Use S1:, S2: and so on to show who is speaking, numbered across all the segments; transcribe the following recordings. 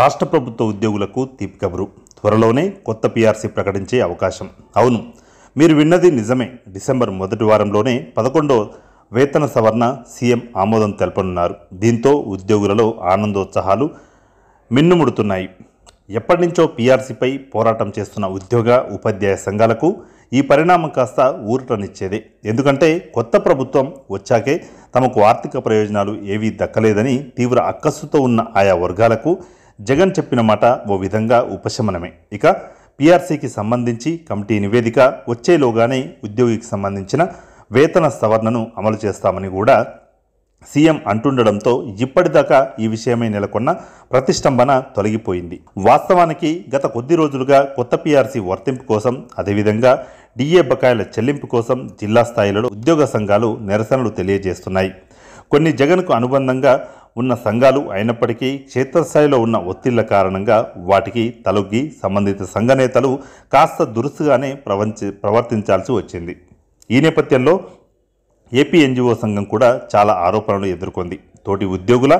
S1: రాష్ట్ర ప్రభుత్వ ఉద్యోగులకు తీపికబురు త్వరలోనే కొత్త పీఆర్సీ ప్రకటించే అవకాశం అవును మీరు విన్నది నిజమే డిసెంబర్ మొదటి వారంలోనే పదకొండో వేతన సవరణ సీఎం ఆమోదం తెలపనున్నారు దీంతో ఉద్యోగులలో ఆనందోత్సాహాలు మిన్నుముడుతున్నాయి ఎప్పటి నుంచో పీఆర్సీపై పోరాటం చేస్తున్న ఉద్యోగ ఉపాధ్యాయ సంఘాలకు ఈ పరిణామం కాస్త ఊరటనిచ్చేదే ఎందుకంటే కొత్త ప్రభుత్వం వచ్చాకే తమకు ఆర్థిక ప్రయోజనాలు ఏవీ దక్కలేదని తీవ్ర అక్కస్సుతో ఉన్న ఆయా వర్గాలకు జగన్ చెప్పిన మాట ఓ విధంగా ఉపశమనమే ఇక పీఆర్సీకి సంబంధించి కమిటీ నివేదిక వచ్చేలోగానే ఉద్యోగికి సంబంధించిన వేతన సవరణను అమలు చేస్తామని కూడా సీఎం అంటుండడంతో ఇప్పటిదాకా ఈ విషయమై నెలకొన్న ప్రతిష్టంభన తొలగిపోయింది వాస్తవానికి గత కొద్ది రోజులుగా కొత్త పీఆర్సీ వర్తింపు కోసం అదేవిధంగా డిఏ బకాయిల చెల్లింపు కోసం జిల్లా స్థాయిలో ఉద్యోగ సంఘాలు నిరసనలు తెలియజేస్తున్నాయి కొన్ని జగన్కు అనుబంధంగా ఉన్న సంఘాలు అయినప్పటికీ క్షేత్రస్థాయిలో ఉన్న ఒత్తిళ్ల కారణంగా వాటికి తలొగ్గి సంబంధిత సంఘ నేతలు కాస్త దురుసుగానే ప్రవంచ ప్రవర్తించాల్సి వచ్చింది ఈ నేపథ్యంలో ఏపీ ఎన్జిఓ సంఘం కూడా చాలా ఆరోపణలు ఎదుర్కొంది తోటి ఉద్యోగుల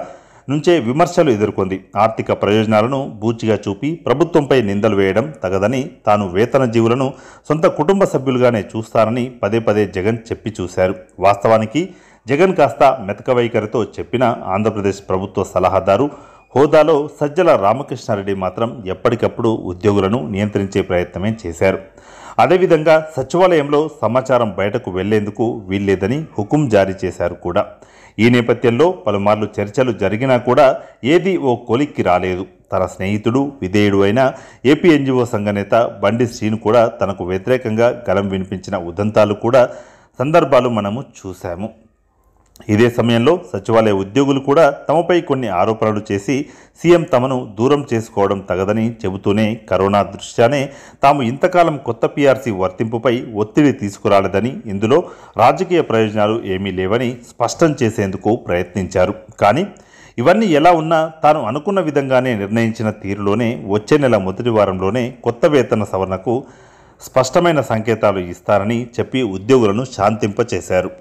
S1: నుంచే విమర్శలు ఎదుర్కొంది ఆర్థిక ప్రయోజనాలను బూచిగా చూపి ప్రభుత్వంపై నిందలు వేయడం తగదని తాను వేతన జీవులను సొంత కుటుంబ సభ్యులుగానే చూస్తానని పదే పదే జగన్ చెప్పి చూశారు వాస్తవానికి జగన్ కాస్త మెతక వైఖరితో చెప్పిన ఆంధ్రప్రదేశ్ ప్రభుత్వ సలహాదారు హోదాలో సజ్జల రామకృష్ణారెడ్డి మాత్రం ఎప్పటికప్పుడు ఉద్యోగులను నియంత్రించే ప్రయత్నమే చేశారు అదేవిధంగా సచివాలయంలో సమాచారం బయటకు వెళ్లేందుకు వీల్లేదని హుకుం జారీ చేశారు కూడా ఈ నేపథ్యంలో పలుమార్లు చర్చలు జరిగినా కూడా ఏది ఓ కొలిక్కి రాలేదు తన స్నేహితుడు విధేయుడు అయిన ఏపీ ఎన్జిఓ సంఘ నేత బండి శ్రీను కూడా తనకు వ్యతిరేకంగా గలం వినిపించిన ఉదంతాలు కూడా సందర్భాలు మనము చూశాము ఇదే సమయంలో సచివాలయ ఉద్యోగులు కూడా తమపై కొన్ని ఆరోపణలు చేసి సీఎం తమను దూరం చేసుకోవడం తగదని చెబుతూనే కరోనా దృష్ట్యానే తాము ఇంతకాలం కొత్త పీఆర్సీ వర్తింపుపై ఒత్తిడి తీసుకురాలేదని ఇందులో రాజకీయ ప్రయోజనాలు ఏమీ లేవని స్పష్టం చేసేందుకు ప్రయత్నించారు కానీ ఇవన్నీ ఎలా ఉన్నా తాను అనుకున్న విధంగానే నిర్ణయించిన తీరులోనే వచ్చే నెల మొదటి వారంలోనే కొత్త వేతన సవరణకు స్పష్టమైన సంకేతాలు ఇస్తారని చెప్పి ఉద్యోగులను శాంతింపచేశారు